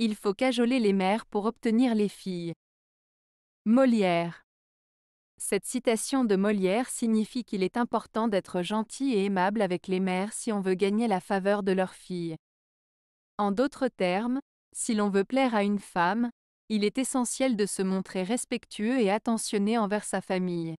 Il faut cajoler les mères pour obtenir les filles. Molière. Cette citation de Molière signifie qu'il est important d'être gentil et aimable avec les mères si on veut gagner la faveur de leurs filles. En d'autres termes, si l'on veut plaire à une femme, il est essentiel de se montrer respectueux et attentionné envers sa famille.